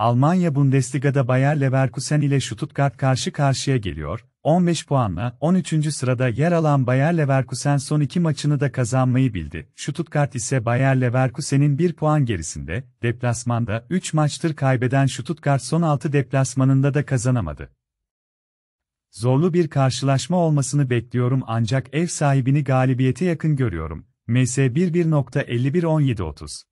Almanya Bundesliga'da Bayer Leverkusen ile Stuttgart karşı karşıya geliyor. 15 puanla 13. sırada yer alan Bayer Leverkusen son iki maçını da kazanmayı bildi. Stuttgart ise Bayer Leverkusen'in 1 puan gerisinde. Deplasmanda 3 maçtır kaybeden Stuttgart son 6 deplasmanında da kazanamadı. Zorlu bir karşılaşma olmasını bekliyorum ancak ev sahibini galibiyete yakın görüyorum. MS 11.51 17.30